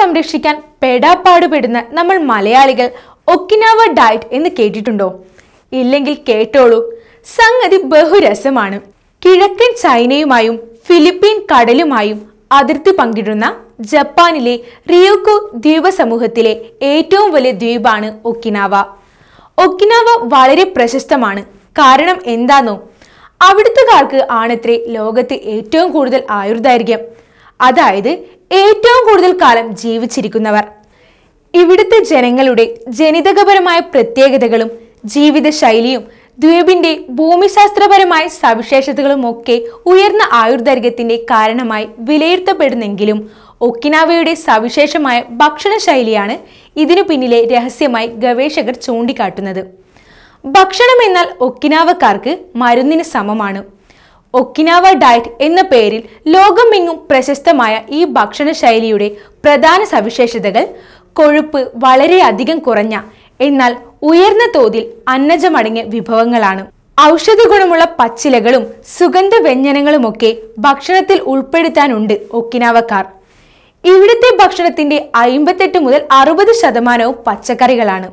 സംരക്ഷിക്കാൻ പെടാപ്പാടുപെടുന്ന നമ്മൾ മലയാളികൾ ഒക്കിനാവ ഡയറ്റ് എന്ന് കേട്ടിട്ടുണ്ടോ ഇല്ലെങ്കിൽ കേട്ടോളൂ സംഗതി ബഹുരസമാണ് കിഴക്കൻ ചൈനയുമായും ഫിലിപ്പീൻ കടലുമായും അതിർത്തി പങ്കിടുന്ന ജപ്പാനിലെ റിയോക്കോ ദ്വീപ സമൂഹത്തിലെ ഏറ്റവും വലിയ ദ്വീപാണ് ഒക്കിനാവ ഒക്കിനാവ വളരെ പ്രശസ്തമാണ് കാരണം എന്താണോ അവിടുത്തുകാർക്ക് ആണത്രേ ലോകത്തെ ഏറ്റവും കൂടുതൽ ആയുർദൈർഘ്യം അതായത് ഏറ്റവും കൂടുതൽ കാലം ജീവിച്ചിരിക്കുന്നവർ ഇവിടുത്തെ ജനങ്ങളുടെ ജനിതകപരമായ പ്രത്യേകതകളും ജീവിതശൈലിയും ദ്വീപിന്റെ ഭൂമിശാസ്ത്രപരമായ സവിശേഷതകളും ഒക്കെ ഉയർന്ന ആയുർദൈർഘ്യത്തിന്റെ കാരണമായി വിലയിരുത്തപ്പെടുന്നെങ്കിലും ഒക്കിനാവയുടെ സവിശേഷമായ ഭക്ഷണശൈലിയാണ് ഇതിനു പിന്നിലെ രഹസ്യമായി ഗവേഷകർ ചൂണ്ടിക്കാട്ടുന്നത് ഭക്ഷണം എന്നാൽ ഒക്കിനാവക്കാർക്ക് മരുന്നിന് സമമാണ് ഒക്കിനാവ ഡയറ്റ് എന്ന പേരിൽ ലോകമെങ്ങും പ്രശസ്തമായ ഈ ഭക്ഷണശൈലിയുടെ പ്രധാന സവിശേഷതകൾ കൊഴുപ്പ് വളരെയധികം കുറഞ്ഞ എന്നാൽ ഉയർന്ന തോതിൽ അന്നജമടങ്ങിയ വിഭവങ്ങളാണ് ഔഷധ ഗുണമുള്ള പച്ചിലകളും സുഗന്ധ വ്യഞ്ജനങ്ങളുമൊക്കെ ഭക്ഷണത്തിൽ ഉൾപ്പെടുത്താനുണ്ട് ഒക്കിനാവക്കാർ ഇവിടുത്തെ ഭക്ഷണത്തിന്റെ അയിമ്പത്തെട്ട് മുതൽ അറുപത് ശതമാനവും പച്ചക്കറികളാണ്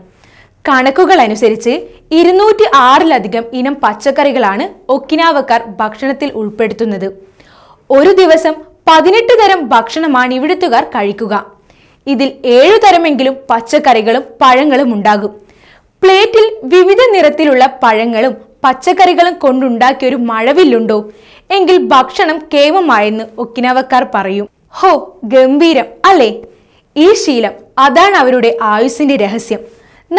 കണക്കുകൾ അനുസരിച്ച് ഇരുന്നൂറ്റി ആറിലധികം ഇനം പച്ചക്കറികളാണ് ഒക്കിനാവക്കാർ ഭക്ഷണത്തിൽ ഉൾപ്പെടുത്തുന്നത് ഒരു ദിവസം പതിനെട്ട് തരം ഭക്ഷണമാണ് ഇവിടുത്തുകാർ കഴിക്കുക ഇതിൽ ഏഴു തരമെങ്കിലും പച്ചക്കറികളും പഴങ്ങളും ഉണ്ടാകും പ്ലേറ്റിൽ വിവിധ നിറത്തിലുള്ള പഴങ്ങളും പച്ചക്കറികളും കൊണ്ടുണ്ടാക്കിയ ഒരു മഴവില്ലുണ്ടോ എങ്കിൽ ഭക്ഷണം കേമമായെന്ന് ഒക്കിനാവക്കാർ പറയും ഹോ ഗംഭീരം അല്ലേ ഈ ശീലം അതാണ് അവരുടെ ആയുസിന്റെ രഹസ്യം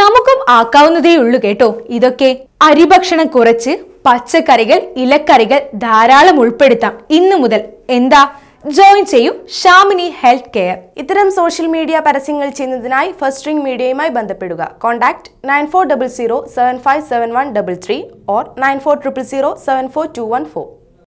നമുക്കും ആക്കാവുന്നതേ ഉള്ളൂ കേട്ടോ ഇതൊക്കെ അരിഭക്ഷണം കുറച്ച് പച്ചക്കറികൾ ഇലക്കറികൾ ധാരാളം ഉൾപ്പെടുത്താം ഇന്നു മുതൽ എന്താ ജോയിൻ ചെയ്യൂ ഷാമിനി ഹെൽത്ത് കെയർ ഇത്തരം സോഷ്യൽ മീഡിയ പരസ്യങ്ങൾ ചെയ്യുന്നതിനായി ഫസ്റ്റ് റിംഗ് മീഡിയയുമായി ബന്ധപ്പെടുക contact nine four double zero seven five seven one double three or nine four triple zero seven four two one four